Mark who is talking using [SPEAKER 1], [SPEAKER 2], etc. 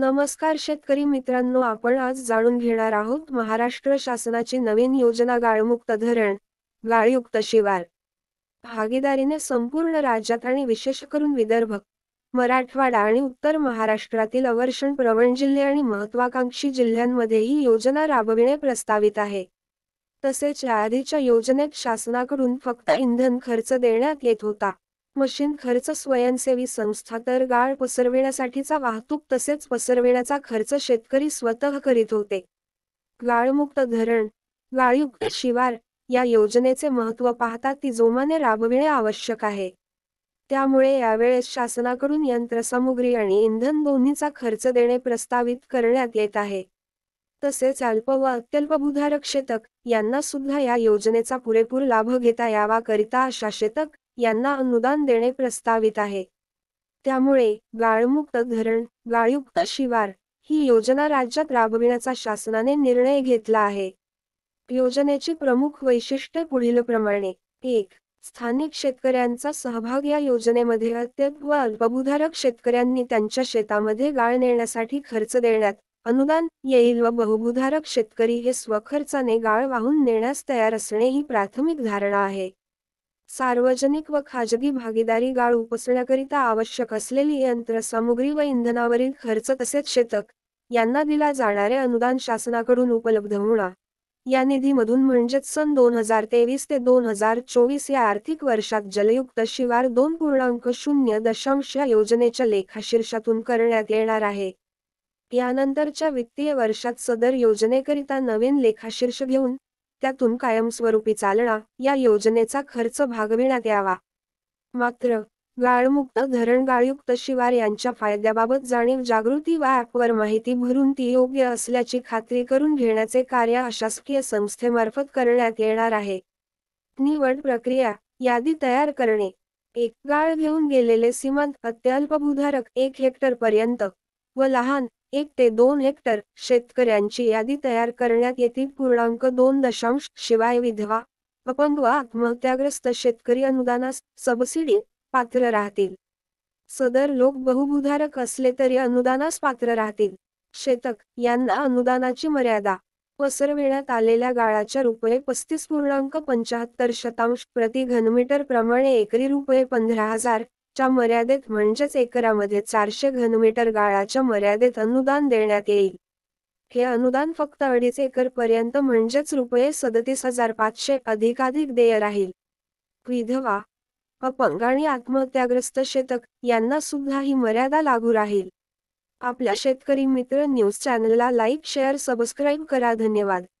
[SPEAKER 1] नमस्कार शेतकरी मित्रांनो आपण आज जाणून घेणार आहोत महाराष्ट्र शासनाची नवीन योजना गाळमुक्त धरण गाळयुक्त शिवार भागीदारीने संपूर्ण राज्यात आणि विशेष करून विदर्भ मराठवाडा आणि उत्तर महाराष्ट्रातील अवर्षण प्रवण जिल्हे आणि महत्वाकांक्षी जिल्ह्यांमध्ये ही योजना राबविणे प्रस्तावित आहे तसेच या आधीच्या योजनेत शासनाकडून फक्त इंधन खर्च देण्यात येत होता मशीन खर्च स्वयंसेवी संस्था तर गाळ पसरविण्यासाठीचा वाहतूक तसेच पसरविण्याचा खर्च शेतकरी स्वतः करीत होते गाळमुक्त धरण गाळयुक्त शिवार या योजनेचे महत्व पाहता ती जोमाने राबविणे आवश्यक आहे त्यामुळे यावेळेस शासनाकडून यंत्रसामुग्री आणि इंधन दोन्हीचा खर्च देणे प्रस्तावित करण्यात येत आहे तसेच अल्प व अत्यल्पभूधारक शेतक यांना सुद्धा या योजनेचा पुरेपूर लाभ घेता यावा करिता अशा शेतक यांना अनुदान देणे प्रस्तावित आहे त्यामुळे गाळमुक्त धरण गाळयुक्त शिवार ही योजना राज्यात राबविण्याचा शासनाने निर्णय घेतला आहे योजनेची प्रमुख वैशिष्ट्ये पुढीलप्रमाणे एक स्थानिक शेतकऱ्यांचा सहभाग या योजनेमध्ये अत्यंत व अल्पभूधारक शेतकऱ्यांनी त्यांच्या शेतामध्ये गाळ नेण्यासाठी खर्च देण्यात अनुदान येईल व बहुभूधारक शेतकरी हे स्वखर्चाने गाळ वाहून नेण्यास तयार असणे ही प्राथमिक धारणा आहे सार्वजनिक व खाजगी भागीदारी गाळ उपसण्याकरिता आवश्यक असलेली यंत्रसामुग्री व इंधनावरील खर्च तसेच शेतक यांना दिला जाणारे अनुदान शासनाकडून उपलब्ध होणार या निधीमधून म्हणजेच सन दोन हजार तेवीस ते दोन हजार चोवीस या आर्थिक वर्षात जलयुक्त शिवार दोन पूर्णांक शून्य दशांश या योजनेच्या लेखाशीर्षातून करण्यात येणार आहे यानंतरच्या वित्तीय वर्षात सदर योजनेकरिता नवीन लेखाशीर्ष घेऊन त्यातून कायमस्वरूपी चालणा या योजनेचा खर्च भागविण्यात यावा मात्र गाळमुक्त धरण गाळयुक्त शिवार यांच्या फायद्याबाबत जाणीव जागृती व ॲपवर माहिती भरून ती योग्य असल्याची खात्री करून घेण्याचे कार्य अशासकीय संस्थेमार्फत करण्यात येणार आहे निवड प्रक्रिया यादी तयार करणे एक गाळ घेऊन गेलेले सीमांत अत्यल्पभूधारक एक हेक्टर पर्यंत व लहान एक ते दोन हेक्टर शेतकऱ्यांची यादी तयार करण्यात येते पूर्णांक दोन दशांश शिवाय विधवा अपंग आत्महत्याग्रस्त शेतकरी अनुदानास सबसिडी पात्र राहतील सदर लोक बहुभूधारक असले तरी अनुदानास पात्र राहतील शेतक यांना अनुदानाची मर्यादा पसरविण्यात आलेल्या गाळाच्या रुपये पस्तीस पूर्णांक पंचाहत्तर शतांश प्रति घनमीटर प्रमाणे एकरी रुपये पंधरा हजार च्या मर्यादेत म्हणजेच एकरामध्ये चारशे घनमीटर गाळाच्या मर्यादेत अनुदान देण्यात येईल हे अनुदान फक्त अडीच एकर पर्यंत म्हणजेच रुपये सदतीस हजार पाचशे अधिकाधिक देय राहील विधवा अपंग आणि आत्महत्याग्रस्त शेतक यांना सुद्धा ही मर्यादा लागू राहील आपल्या शेतकरी मित्र न्यूज चॅनलला लाईक शेअर सबस्क्राईब करा धन्यवाद